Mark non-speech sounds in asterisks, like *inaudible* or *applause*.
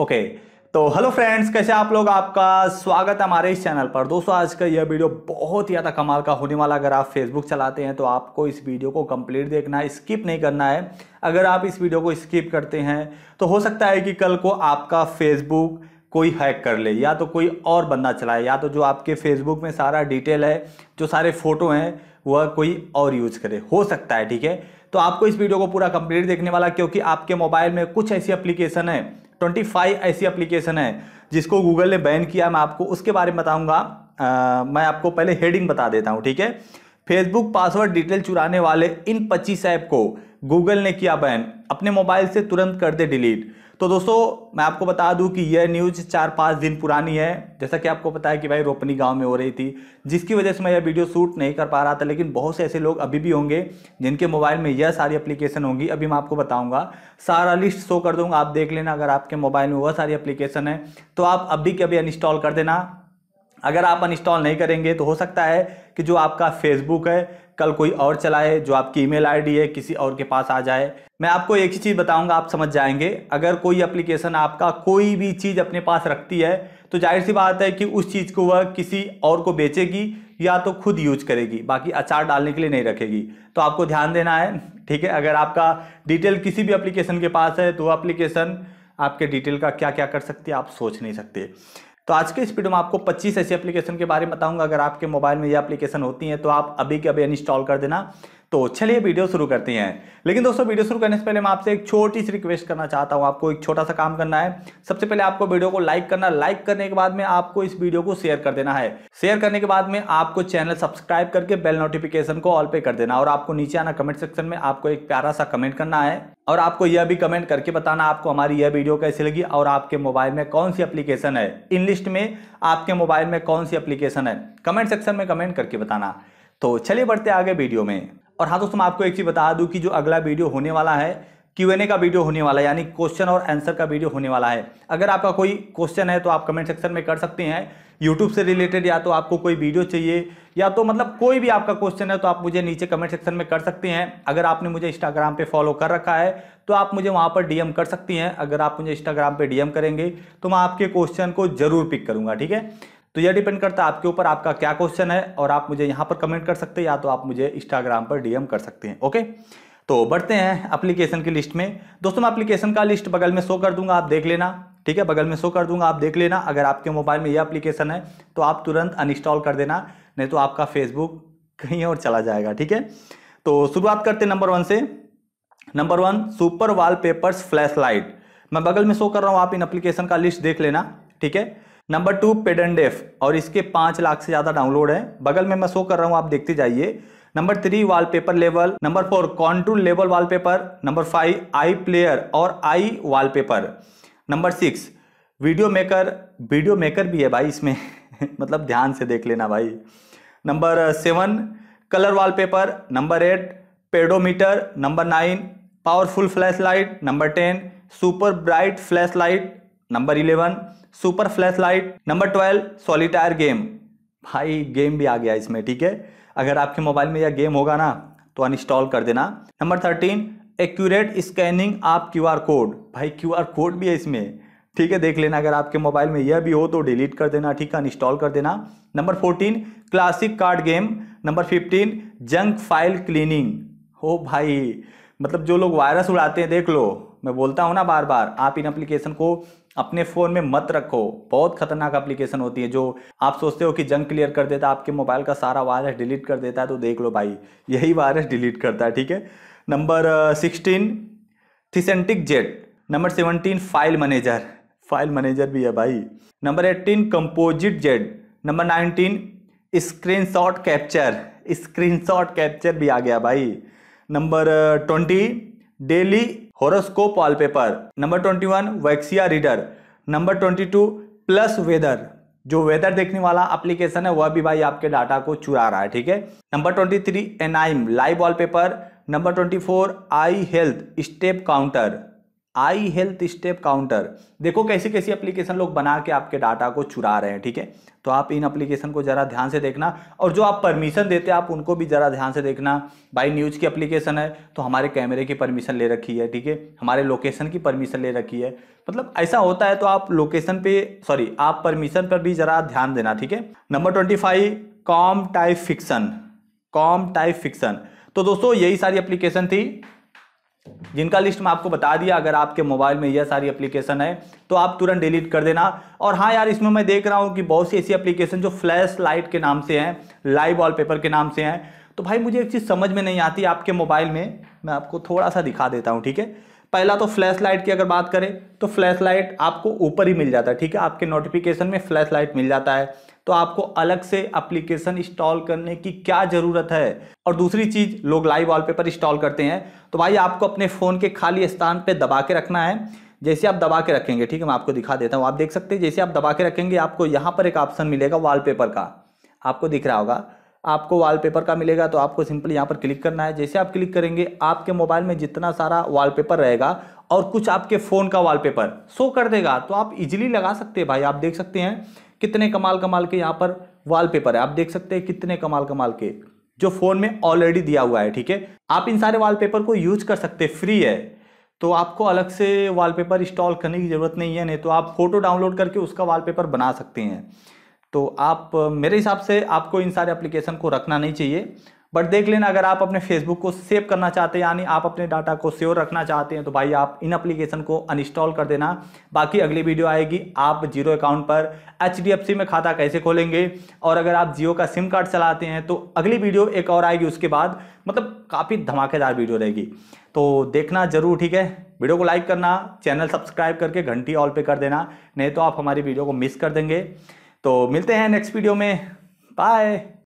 okay तो hello friends कैसे आप लोग आपका स्वागत है हमारे इस चैनल पर दोस्तों आज का यह वीडियो बहुत ही ज़्यादा कमाल का होने वाला अगर आप फेसबुक चलाते हैं तो आपको इस वीडियो को कंप्लीट देखना है स्किप नहीं करना है अगर आप इस वीडियो को स्किप करते हैं तो हो सकता है कि कल को आपका फेसबुक कोई हैक कर ले या तो कोई और बंदा चलाए या तो जो आपके फेसबुक में सारा डिटेल है जो सारे फ़ोटो हैं वह कोई और यूज़ करे हो सकता है ठीक है तो आपको इस वीडियो को पूरा कंप्लीट देखने वाला क्योंकि आपके मोबाइल में कुछ ऐसी एप्लीकेशन है ट्वेंटी फाइव ऐसी अप्लीकेशन है जिसको गूगल ने बैन किया मैं आपको उसके बारे में बताऊंगा मैं आपको पहले हेडिंग बता देता हूँ ठीक है फेसबुक पासवर्ड डिटेल चुराने वाले इन पच्चीस ऐप को गूगल ने किया बैन अपने मोबाइल से तुरंत कर दे डिलीट तो दोस्तों मैं आपको बता दूं कि यह न्यूज़ चार पाँच दिन पुरानी है जैसा कि आपको पता है कि भाई रोपनी गांव में हो रही थी जिसकी वजह से मैं यह वीडियो शूट नहीं कर पा रहा था लेकिन बहुत से ऐसे लोग अभी भी होंगे जिनके मोबाइल में यह सारी एप्लीकेशन होंगी अभी मैं आपको बताऊंगा सारा लिस्ट शो कर दूंगा आप देख लेना अगर आपके मोबाइल में वह सारी अप्लीकेशन है तो आप अभी के अभी अनइंस्टॉल कर देना अगर आप अनइंस्टॉल नहीं करेंगे तो हो सकता है कि जो आपका फेसबुक है कल कोई और चलाए जो आपकी ईमेल आईडी है किसी और के पास आ जाए मैं आपको एक ही चीज़ बताऊंगा आप समझ जाएंगे अगर कोई एप्लीकेशन आपका कोई भी चीज़ अपने पास रखती है तो जाहिर सी बात है कि उस चीज़ को वह किसी और को बेचेगी या तो खुद यूज करेगी बाकी अचार डालने के लिए नहीं रखेगी तो आपको ध्यान देना है ठीक है अगर आपका डिटेल किसी भी एप्लीकेशन के पास है तो एप्लीकेशन आपके डिटेल का क्या क्या कर सकती है आप सोच नहीं सकते तो आज के इस वीडियो में आपको 25 ऐसी एप्लीकेशन के बारे में बताऊंगा अगर आपके मोबाइल में ये एप्लीकेशन होती हैं तो आप अभी के अभी इंस्टॉल कर देना तो चलिए वीडियो शुरू करते हैं लेकिन दोस्तों वीडियो शुरू करने से पहले मैं आपसे एक छोटी सी रिक्वेस्ट करना चाहता हूं आपको एक छोटा सा काम करना है सबसे पहले आपको वीडियो को लाइक करना लाइक करने के बाद में आपको इस वीडियो को शेयर कर देना है शेयर करने के बाद में आपको चैनल सब्सक्राइब करके बेल नोटिफिकेशन को ऑल पे कर देना और आपको नीचे आना कमेंट सेक्शन में आपको एक प्यारा सा कमेंट करना है और आपको यह भी कमेंट करके बताना आपको हमारी यह वीडियो कैसी लगी और आपके मोबाइल में कौन सी एप्लीकेशन है इन लिस्ट में आपके मोबाइल में कौन सी एप्लीकेशन है कमेंट सेक्शन में कमेंट करके बताना तो चलिए बढ़ते आगे वीडियो में और हाँ दोस्तों मैं आपको एक चीज़ बता दूँ कि जो अगला वीडियो होने वाला है क्यू एन ए का वीडियो होने वाला है यानी क्वेश्चन और आंसर का वीडियो होने वाला है अगर आपका कोई क्वेश्चन है तो आप कमेंट सेक्शन में कर सकते हैं यूट्यूब से रिलेटेड या तो आपको कोई वीडियो चाहिए या तो मतलब कोई भी आपका क्वेश्चन है तो आप मुझे नीचे कमेंट सेक्शन में कर सकते हैं अगर आपने मुझे इंस्टाग्राम पे फॉलो कर रखा है तो आप मुझे वहाँ पर डीएम कर सकती हैं अगर आप मुझे इंस्टाग्राम पे डीएम करेंगे तो मैं आपके क्वेश्चन को जरूर पिक करूँगा ठीक है तो यह डिपेंड करता है आपके ऊपर आपका क्या क्वेश्चन है और आप मुझे यहाँ पर कमेंट कर सकते हैं या तो आप मुझे इंस्टाग्राम पर डीएम कर सकते हैं ओके तो बढ़ते हैं अप्लीकेशन की लिस्ट में दोस्तों मैं अप्लीकेशन का लिस्ट बगल में शो कर दूंगा आप देख लेना ठीक है बगल में शो कर दूंगा आप देख लेना अगर आपके मोबाइल में यह अप्लीकेशन है तो आप तुरंत अनइंस्टॉल कर देना नहीं तो आपका फेसबुक कहीं और चला जाएगा ठीक है तो शुरुआत करते नंबर वन से number one super wallpapers flash light मैं बगल में शो कर रहा हूँ आप इन अप्लीकेशन का लिस्ट देख लेना ठीक है नंबर टू पेडेंडेफ और इसके पाँच लाख से ज़्यादा डाउनलोड है बगल में मैं शो कर रहा हूँ आप देखते जाइए number three wallpaper level number four control level wallpaper number five I player और I wallpaper number six video maker video maker भी है भाई इसमें *laughs* मतलब ध्यान से देख लेना भाई number seven colour wallpaper number eight pedometer number nine powerful flash light number ten super bright flash light number eleven super flash light number twelve solitaire game भाई गेम भी आ गया इसमें ठीक है अगर आपके मोबाइल में यह गेम होगा ना तो अनइंस्टॉल कर देना नंबर थर्टीन एक्यूरेट स्कैनिंग आप क्यू आर कोड भाई क्यू आर कोड भी है इसमें ठीक है देख लेना अगर आपके मोबाइल में यह भी हो तो डिलीट कर देना ठीक है अनइंस्टॉल कर देना number fourteen classic card game number fifteen junk file cleaning हो भाई मतलब जो लोग वायरस उड़ाते हैं देख लो मैं बोलता हूँ ना बार बार आप इन एप्लीकेशन को अपने फ़ोन में मत रखो बहुत खतरनाक एप्लीकेशन होती है जो आप सोचते हो कि जंग क्लियर कर देता है आपके मोबाइल का सारा वायरस डिलीट कर देता है तो देख लो भाई यही वायरस डिलीट करता है ठीक है नंबर सिक्सटीन थीसेंटिक jet number seventeen file manager file manager भी है भाई number eighteen composite Z number nineteen shot capture shot capture भी आ गया भाई number twenty daily horoscope wall paper number twenty one वैक्सिया reader number twenty two plus weather जो weather देखने वाला एप्लीकेशन है वह भी भाई आपके डाटा को चुरा रहा है ठीक है number twenty three anime live paper number twenty four I health step counter I health step counter देखो कैसी कैसी एप्लीकेशन लोग बना के आपके डाटा को चुरा रहे हैं ठीक है तो आप इन एप्लीकेशन को ज़रा ध्यान से देखना और जो आप परमिशन देते हैं आप उनको भी ज़रा ध्यान से देखना भाई न्यूज़ की एप्लीकेशन है तो हमारे कैमरे की परमिशन ले रखी है ठीक है हमारे लोकेशन की परमिशन ले रखी है मतलब ऐसा होता है तो आप लोकेशन पे सॉरी आप परमिशन पर भी ज़रा ध्यान देना ठीक है number twenty five com type fiction com type fiction तो दोस्तों यही सारी एप्लीकेशन थी जिनका लिस्ट मैं आपको बता दिया अगर आपके मोबाइल में यह सारी एप्लीकेशन है तो आप तुरंत डिलीट कर देना और हाँ यार इसमें मैं देख रहा हूँ कि बहुत सी ऐसी एप्लीकेशन जो फ्लैश लाइट के नाम से हैं लाइव वॉलपेपर के नाम से हैं तो भाई मुझे एक चीज़ समझ में नहीं आती आपके मोबाइल में मैं आपको थोड़ा सा दिखा देता हूँ ठीक है पहला तो फ्लैश लाइट की अगर बात करें तो फ्लैश लाइट आपको ऊपर ही मिल जाता है ठीक है आपके नोटिफिकेशन में फ्लैश लाइट मिल जाता है तो आपको अलग से एप्लीकेशन इंस्टॉल करने की क्या ज़रूरत है और दूसरी चीज़ लोग लाइव वॉलपेपर इंस्टॉल करते हैं तो भाई आपको अपने फ़ोन के खाली स्थान पर दबा के रखना है जैसे आप दबा के रखेंगे ठीक है मैं आपको दिखा देता हूँ आप देख सकते हैं जैसे आप दबा के रखेंगे आपको यहाँ पर एक ऑप्शन मिलेगा वॉलपेपर का आपको दिख रहा होगा आपको वॉलपेपर का मिलेगा तो आपको सिंपल यहाँ पर क्लिक करना है जैसे आप क्लिक करेंगे आपके मोबाइल में जितना सारा वॉलपेपर रहेगा और कुछ आपके फ़ोन का वॉलपेपर शो कर देगा तो आप इजीली लगा सकते हैं भाई आप देख सकते हैं कितने कमाल कमाल के यहाँ पर वॉलपेपर है आप देख सकते हैं कितने कमाल कमाल के जो फ़ोन में ऑलरेडी दिया हुआ है ठीक है आप इन सारे वॉलपेपर को यूज कर सकते हैं फ्री है तो आपको अलग से वॉलपेपर इंस्टॉल करने की ज़रूरत नहीं है नहीं तो आप फ़ोटो डाउनलोड करके उसका वॉलपेपर बना सकते हैं तो आप मेरे हिसाब से आपको इन सारे एप्लीकेशन को रखना नहीं चाहिए बट देख लेना अगर आप अपने फेसबुक को सेव करना चाहते हैं यानी आप अपने डाटा को सेव रखना चाहते हैं तो भाई आप इन अप्लीकेशन को अनइंस्टॉल कर देना बाकी अगली वीडियो आएगी आप जीरो अकाउंट पर एच में खाता कैसे खोलेंगे और अगर आप जियो का सिम कार्ड चलाते हैं तो अगली वीडियो एक और आएगी उसके बाद मतलब काफ़ी धमाकेदार वीडियो रहेगी तो देखना जरूर ठीक है वीडियो को लाइक करना चैनल सब्सक्राइब करके घंटी ऑल पे कर देना नहीं तो आप हमारी वीडियो को मिस कर देंगे तो मिलते हैं नेक्स्ट वीडियो में बाय